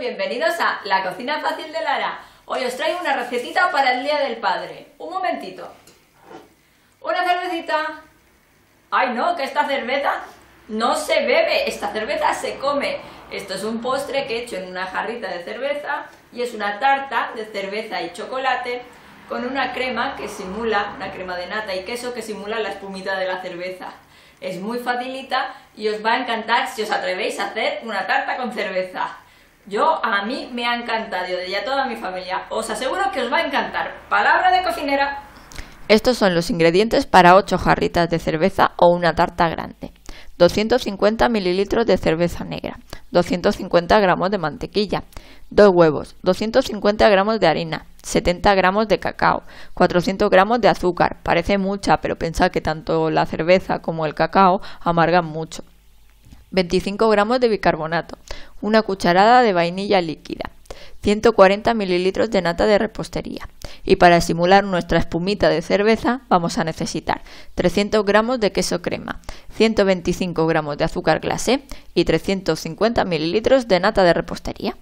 bienvenidos a La Cocina Fácil de Lara. Hoy os traigo una recetita para el Día del Padre. Un momentito. Una cervecita. Ay no, que esta cerveza no se bebe, esta cerveza se come. Esto es un postre que he hecho en una jarrita de cerveza y es una tarta de cerveza y chocolate con una crema que simula, una crema de nata y queso que simula la espumita de la cerveza. Es muy facilita y os va a encantar si os atrevéis a hacer una tarta con cerveza. Yo, a mí me ha encantado y a toda mi familia. Os aseguro que os va a encantar. Palabra de cocinera. Estos son los ingredientes para 8 jarritas de cerveza o una tarta grande. 250 mililitros de cerveza negra, 250 gramos de mantequilla, 2 huevos, 250 gramos de harina, 70 gramos de cacao, 400 gramos de azúcar. Parece mucha, pero pensad que tanto la cerveza como el cacao amargan mucho. 25 gramos de bicarbonato, una cucharada de vainilla líquida, 140 mililitros de nata de repostería y para simular nuestra espumita de cerveza vamos a necesitar 300 gramos de queso crema, 125 gramos de azúcar glacé y 350 mililitros de nata de repostería.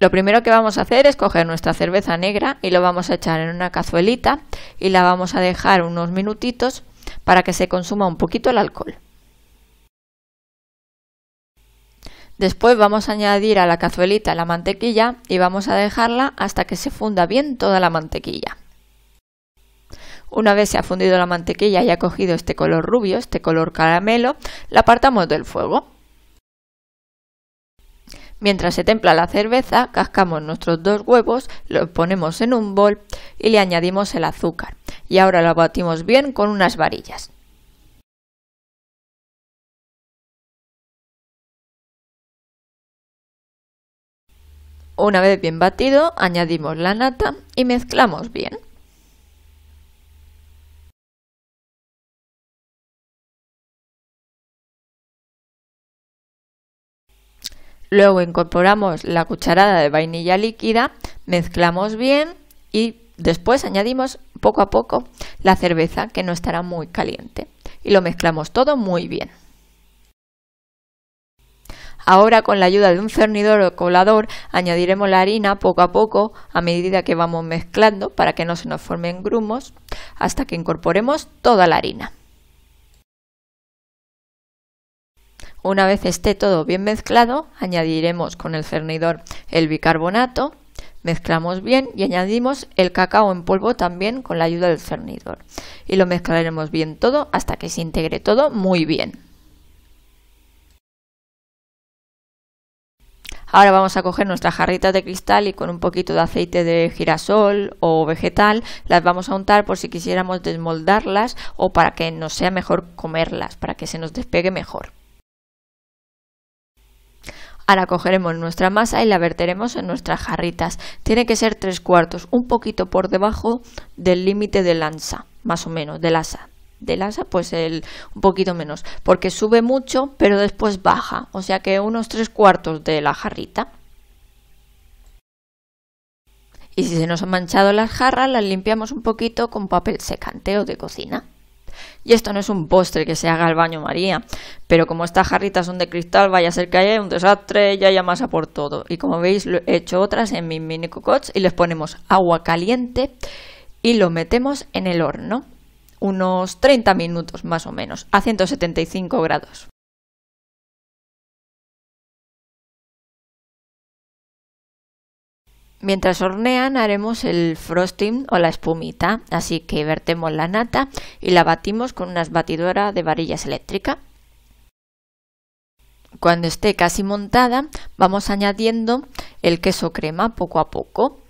Lo primero que vamos a hacer es coger nuestra cerveza negra y lo vamos a echar en una cazuelita y la vamos a dejar unos minutitos para que se consuma un poquito el alcohol. Después vamos a añadir a la cazuelita la mantequilla y vamos a dejarla hasta que se funda bien toda la mantequilla. Una vez se ha fundido la mantequilla y ha cogido este color rubio, este color caramelo, la apartamos del fuego. Mientras se templa la cerveza, cascamos nuestros dos huevos, los ponemos en un bol y le añadimos el azúcar. Y ahora lo batimos bien con unas varillas. Una vez bien batido, añadimos la nata y mezclamos bien. Luego incorporamos la cucharada de vainilla líquida, mezclamos bien y después añadimos poco a poco la cerveza que no estará muy caliente y lo mezclamos todo muy bien. Ahora con la ayuda de un cernidor o colador añadiremos la harina poco a poco a medida que vamos mezclando para que no se nos formen grumos hasta que incorporemos toda la harina. Una vez esté todo bien mezclado, añadiremos con el cernidor el bicarbonato, mezclamos bien y añadimos el cacao en polvo también con la ayuda del cernidor. Y lo mezclaremos bien todo hasta que se integre todo muy bien. Ahora vamos a coger nuestras jarritas de cristal y con un poquito de aceite de girasol o vegetal las vamos a untar por si quisiéramos desmoldarlas o para que nos sea mejor comerlas, para que se nos despegue mejor. Ahora cogeremos nuestra masa y la verteremos en nuestras jarritas. Tiene que ser tres cuartos, un poquito por debajo del límite del lanza, más o menos, del asa de asa, pues el un poquito menos, porque sube mucho, pero después baja, o sea que unos tres cuartos de la jarrita. Y si se nos han manchado las jarras, las limpiamos un poquito con papel secante o de cocina. Y esto no es un postre que se haga al baño María, pero como estas jarritas son de cristal, vaya a ser que haya un desastre y haya masa por todo. Y como veis, he hecho otras en mis mini cocots y les ponemos agua caliente y lo metemos en el horno unos 30 minutos más o menos, a 175 grados. Mientras hornean haremos el frosting o la espumita, así que vertemos la nata y la batimos con una batidora de varillas eléctrica. Cuando esté casi montada vamos añadiendo el queso crema poco a poco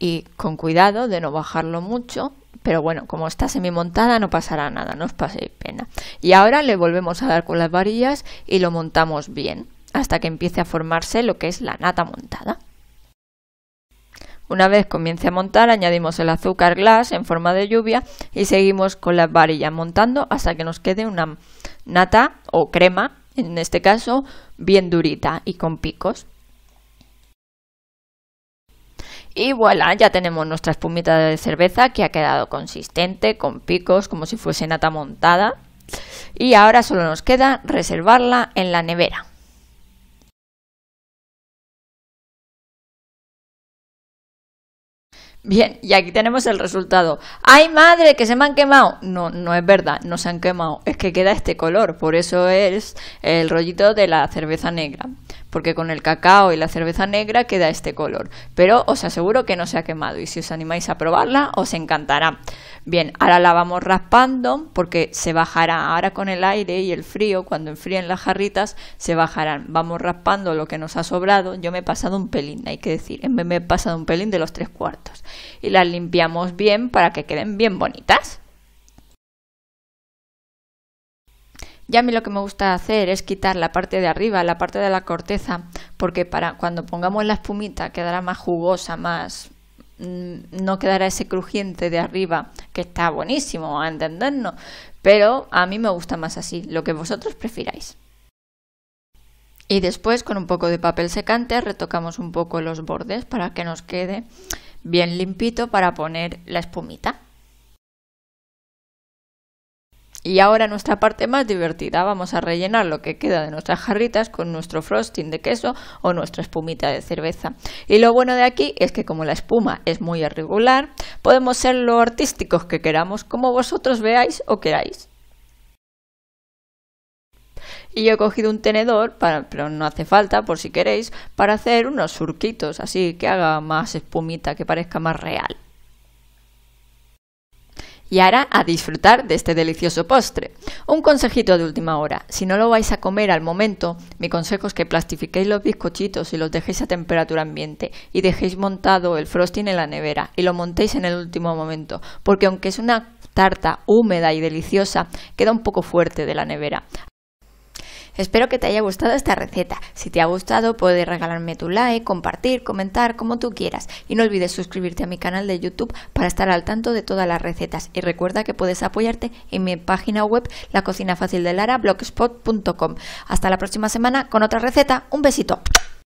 y con cuidado de no bajarlo mucho pero bueno, como está semi montada no pasará nada, no os paséis pena. Y ahora le volvemos a dar con las varillas y lo montamos bien, hasta que empiece a formarse lo que es la nata montada. Una vez comience a montar, añadimos el azúcar glass en forma de lluvia y seguimos con las varillas montando hasta que nos quede una nata o crema, en este caso, bien durita y con picos. Y voilà, ya tenemos nuestra espumita de cerveza que ha quedado consistente, con picos, como si fuese nata montada. Y ahora solo nos queda reservarla en la nevera. Bien, y aquí tenemos el resultado. ¡Ay, madre, que se me han quemado! No, no es verdad, no se han quemado. Es que queda este color, por eso es el rollito de la cerveza negra porque con el cacao y la cerveza negra queda este color. Pero os aseguro que no se ha quemado y si os animáis a probarla os encantará. Bien, ahora la vamos raspando porque se bajará ahora con el aire y el frío, cuando enfríen las jarritas, se bajarán. Vamos raspando lo que nos ha sobrado. Yo me he pasado un pelín, hay que decir, me he pasado un pelín de los tres cuartos. Y las limpiamos bien para que queden bien bonitas. Y a mí lo que me gusta hacer es quitar la parte de arriba, la parte de la corteza, porque para cuando pongamos la espumita quedará más jugosa, más mm, no quedará ese crujiente de arriba, que está buenísimo, a entendernos, pero a mí me gusta más así, lo que vosotros prefiráis. Y después con un poco de papel secante retocamos un poco los bordes para que nos quede bien limpito para poner la espumita. Y ahora nuestra parte más divertida, vamos a rellenar lo que queda de nuestras jarritas con nuestro frosting de queso o nuestra espumita de cerveza. Y lo bueno de aquí es que como la espuma es muy irregular, podemos ser lo artísticos que queramos, como vosotros veáis o queráis. Y yo he cogido un tenedor, pero no hace falta por si queréis, para hacer unos surquitos, así que haga más espumita, que parezca más real y ahora a disfrutar de este delicioso postre. Un consejito de última hora, si no lo vais a comer al momento, mi consejo es que plastifiquéis los bizcochitos y los dejéis a temperatura ambiente y dejéis montado el frosting en la nevera y lo montéis en el último momento, porque aunque es una tarta húmeda y deliciosa, queda un poco fuerte de la nevera. Espero que te haya gustado esta receta. Si te ha gustado puedes regalarme tu like, compartir, comentar, como tú quieras. Y no olvides suscribirte a mi canal de YouTube para estar al tanto de todas las recetas. Y recuerda que puedes apoyarte en mi página web La Cocina Fácil blogspot.com. Hasta la próxima semana con otra receta. Un besito.